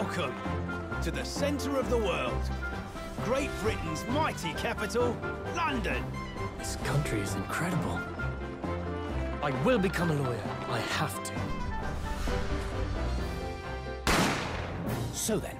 Welcome to the centre of the world, Great Britain's mighty capital, London. This country is incredible. I will become a lawyer. I have to. So then,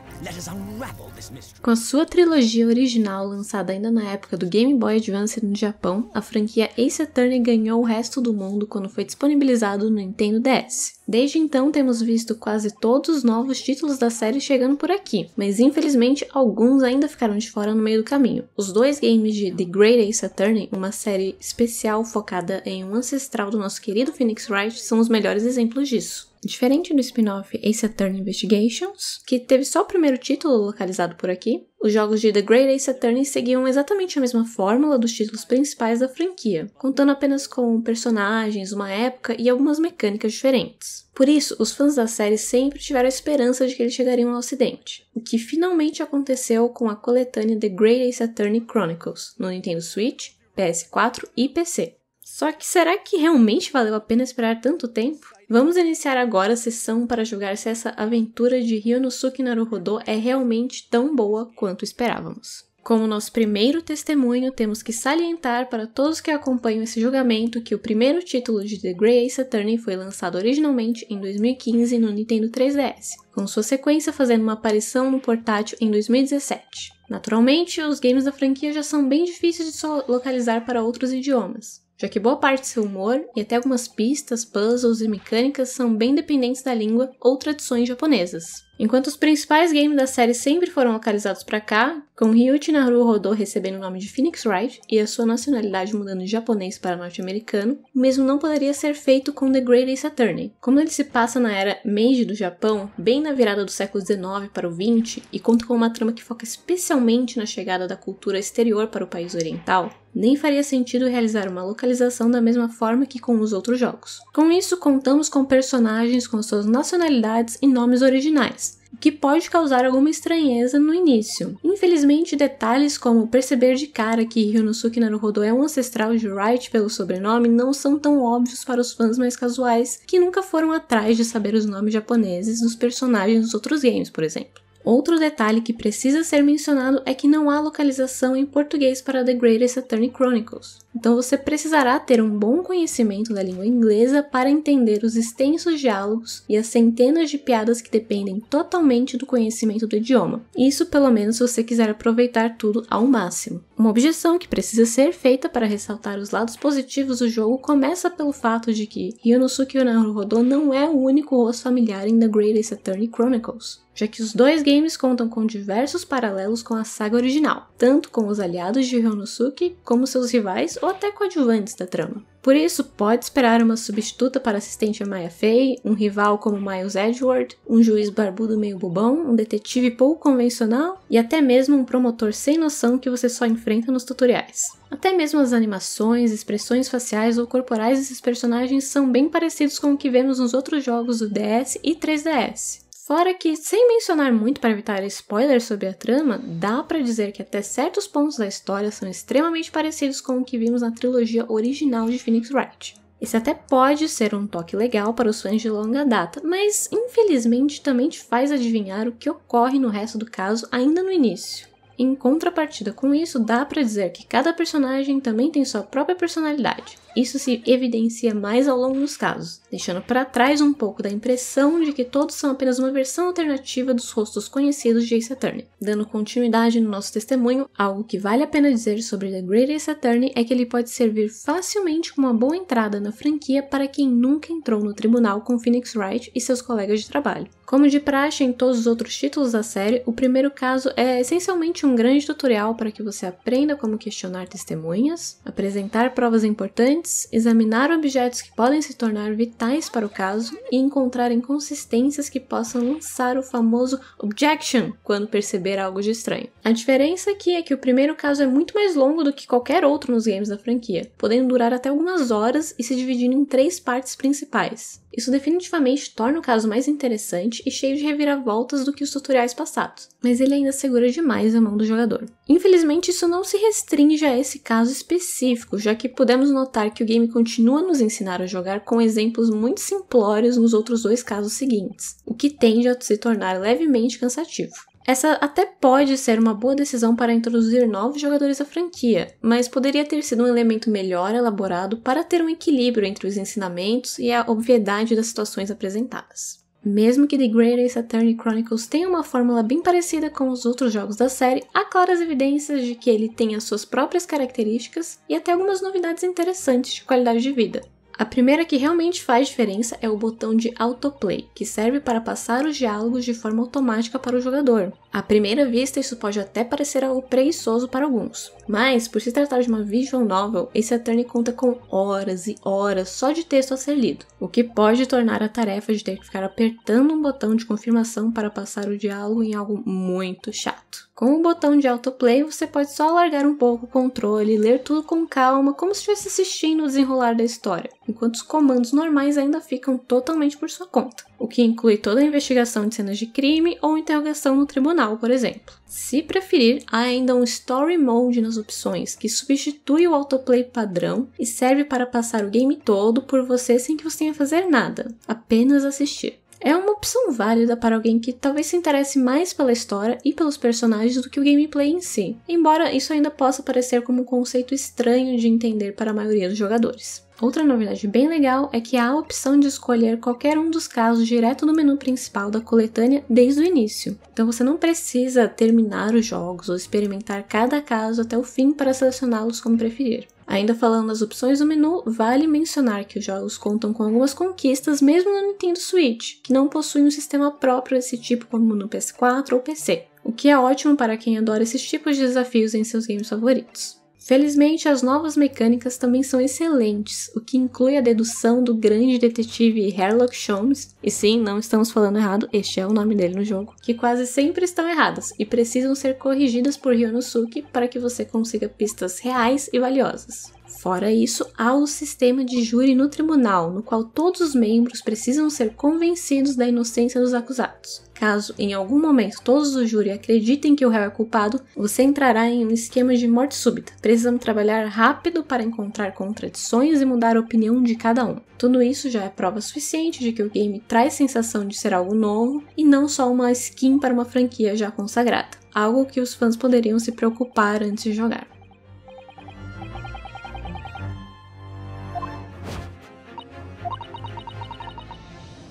Com a sua trilogia original, lançada ainda na época do Game Boy Advance no Japão, a franquia Ace Attorney ganhou o resto do mundo quando foi disponibilizado no Nintendo DS. Desde então, temos visto quase todos os novos títulos da série chegando por aqui, mas infelizmente alguns ainda ficaram de fora no meio do caminho. Os dois games de The Great Ace Attorney, uma série especial focada em um ancestral do nosso querido Phoenix Wright, são os melhores exemplos disso. Diferente do spin-off Ace Attorney Investigations, que teve só o primeiro título localizado por aqui, os jogos de The Great Ace Attorney seguiam exatamente a mesma fórmula dos títulos principais da franquia, contando apenas com personagens, uma época e algumas mecânicas diferentes. Por isso, os fãs da série sempre tiveram a esperança de que eles chegariam ao ocidente, o que finalmente aconteceu com a coletânea The Great Ace Attorney Chronicles no Nintendo Switch, PS4 e PC. Só que será que realmente valeu a pena esperar tanto tempo? Vamos iniciar agora a sessão para julgar se essa aventura de Ryunosuke Naruhodo é realmente tão boa quanto esperávamos. Como nosso primeiro testemunho, temos que salientar para todos que acompanham esse julgamento que o primeiro título de The Grey Ace Attorney foi lançado originalmente em 2015 no Nintendo 3DS, com sua sequência fazendo uma aparição no portátil em 2017. Naturalmente, os games da franquia já são bem difíceis de localizar para outros idiomas, já que boa parte de seu humor e até algumas pistas, puzzles e mecânicas são bem dependentes da língua ou tradições japonesas. Enquanto os principais games da série sempre foram localizados para cá, com Ryuichi Naruhodo recebendo o nome de Phoenix Wright e a sua nacionalidade mudando de japonês para norte-americano, o mesmo não poderia ser feito com The Great Ace Attorney. Como ele se passa na era Meiji do Japão, bem na virada do século XIX para o XX e conta com uma trama que foca especialmente na chegada da cultura exterior para o país oriental, nem faria sentido realizar uma localização da mesma forma que com os outros jogos. Com isso, contamos com personagens com suas nacionalidades e nomes originais, que pode causar alguma estranheza no início. Infelizmente, detalhes como perceber de cara que Ryunosuke Naruhodo é um ancestral de Wright pelo sobrenome não são tão óbvios para os fãs mais casuais que nunca foram atrás de saber os nomes japoneses dos personagens dos outros games, por exemplo. Outro detalhe que precisa ser mencionado é que não há localização em português para The Greatest Attorney Chronicles. Então você precisará ter um bom conhecimento da língua inglesa para entender os extensos diálogos e as centenas de piadas que dependem totalmente do conhecimento do idioma. Isso pelo menos se você quiser aproveitar tudo ao máximo. Uma objeção que precisa ser feita para ressaltar os lados positivos do jogo começa pelo fato de que Ryonosuke Naruhodo não é o único rosto familiar em The Greatest Attorney Chronicles já que os dois games contam com diversos paralelos com a saga original, tanto com os aliados de Ryonosuke como seus rivais ou ou até coadjuvantes da trama. Por isso, pode esperar uma substituta para a assistente Maya Fey, um rival como Miles Edward, um juiz barbudo meio bobão, um detetive pouco convencional e até mesmo um promotor sem noção que você só enfrenta nos tutoriais. Até mesmo as animações, expressões faciais ou corporais desses personagens são bem parecidos com o que vemos nos outros jogos do DS e 3DS. Fora que, sem mencionar muito para evitar spoilers sobre a trama, dá para dizer que até certos pontos da história são extremamente parecidos com o que vimos na trilogia original de Phoenix Wright. Esse até pode ser um toque legal para os fãs de longa data, mas infelizmente também te faz adivinhar o que ocorre no resto do caso ainda no início. Em contrapartida com isso, dá para dizer que cada personagem também tem sua própria personalidade. Isso se evidencia mais ao longo dos casos, deixando para trás um pouco da impressão de que todos são apenas uma versão alternativa dos rostos conhecidos de Ace Attorney. Dando continuidade no nosso testemunho, algo que vale a pena dizer sobre The Great Ace Attorney é que ele pode servir facilmente como uma boa entrada na franquia para quem nunca entrou no tribunal com Phoenix Wright e seus colegas de trabalho. Como de praxe em todos os outros títulos da série, o primeiro caso é essencialmente um um grande tutorial para que você aprenda como questionar testemunhas, apresentar provas importantes, examinar objetos que podem se tornar vitais para o caso e encontrar inconsistências que possam lançar o famoso objection quando perceber algo de estranho. A diferença aqui é que o primeiro caso é muito mais longo do que qualquer outro nos games da franquia, podendo durar até algumas horas e se dividindo em três partes principais. Isso definitivamente torna o caso mais interessante e cheio de reviravoltas do que os tutoriais passados, mas ele ainda segura demais a mão do jogador. Infelizmente, isso não se restringe a esse caso específico, já que pudemos notar que o game continua a nos ensinar a jogar com exemplos muito simplórios nos outros dois casos seguintes, o que tende a se tornar levemente cansativo. Essa até pode ser uma boa decisão para introduzir novos jogadores à franquia, mas poderia ter sido um elemento melhor elaborado para ter um equilíbrio entre os ensinamentos e a obviedade das situações apresentadas. Mesmo que The Greatest Attorney Chronicles tenha uma fórmula bem parecida com os outros jogos da série, há claras evidências de que ele tem as suas próprias características e até algumas novidades interessantes de qualidade de vida. A primeira que realmente faz diferença é o botão de autoplay, que serve para passar os diálogos de forma automática para o jogador. À primeira vista, isso pode até parecer algo preguiçoso para alguns, mas por se tratar de uma visual novel, esse attorney conta com horas e horas só de texto a ser lido, o que pode tornar a tarefa de ter que ficar apertando um botão de confirmação para passar o diálogo em algo muito chato. Com o botão de autoplay, você pode só alargar um pouco o controle e ler tudo com calma, como se estivesse assistindo o desenrolar da história, enquanto os comandos normais ainda ficam totalmente por sua conta o que inclui toda a investigação de cenas de crime ou interrogação no tribunal, por exemplo. Se preferir, há ainda um Story Mode nas opções, que substitui o autoplay padrão e serve para passar o game todo por você sem que você tenha que fazer nada, apenas assistir. É uma opção válida para alguém que talvez se interesse mais pela história e pelos personagens do que o gameplay em si, embora isso ainda possa parecer como um conceito estranho de entender para a maioria dos jogadores. Outra novidade bem legal é que há a opção de escolher qualquer um dos casos direto no menu principal da coletânea desde o início. Então você não precisa terminar os jogos ou experimentar cada caso até o fim para selecioná-los como preferir. Ainda falando das opções do menu, vale mencionar que os jogos contam com algumas conquistas mesmo no Nintendo Switch, que não possui um sistema próprio desse tipo como no PS4 ou PC, o que é ótimo para quem adora esses tipos de desafios em seus games favoritos. Felizmente, as novas mecânicas também são excelentes, o que inclui a dedução do grande detetive Sherlock Holmes, e sim, não estamos falando errado, este é o nome dele no jogo, que quase sempre estão erradas e precisam ser corrigidas por Ryonosuke para que você consiga pistas reais e valiosas. Fora isso, há o sistema de júri no tribunal, no qual todos os membros precisam ser convencidos da inocência dos acusados. Caso em algum momento todos os júri acreditem que o réu é culpado, você entrará em um esquema de morte súbita. Precisamos trabalhar rápido para encontrar contradições e mudar a opinião de cada um. Tudo isso já é prova suficiente de que o game traz sensação de ser algo novo e não só uma skin para uma franquia já consagrada, algo que os fãs poderiam se preocupar antes de jogar.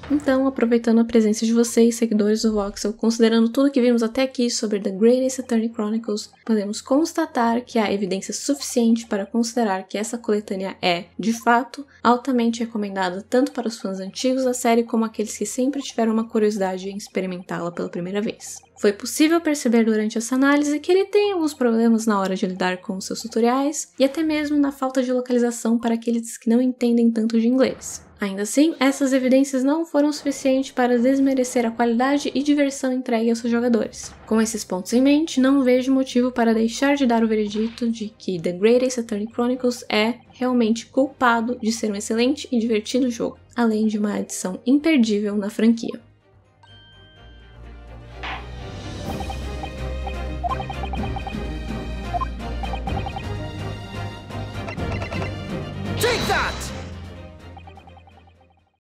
Então, aproveitando a presença de vocês, seguidores do Voxel, considerando tudo que vimos até aqui sobre The Greatest Attorney Chronicles, podemos constatar que há evidência suficiente para considerar que essa coletânea é, de fato, altamente recomendada tanto para os fãs antigos da série como aqueles que sempre tiveram uma curiosidade em experimentá-la pela primeira vez. Foi possível perceber durante essa análise que ele tem alguns problemas na hora de lidar com seus tutoriais e até mesmo na falta de localização para aqueles que não entendem tanto de inglês. Ainda assim, essas evidências não foram suficientes para desmerecer a qualidade e diversão entregue aos seus jogadores. Com esses pontos em mente, não vejo motivo para deixar de dar o veredito de que The Greatest Attorney Chronicles é realmente culpado de ser um excelente e divertido jogo, além de uma adição imperdível na franquia.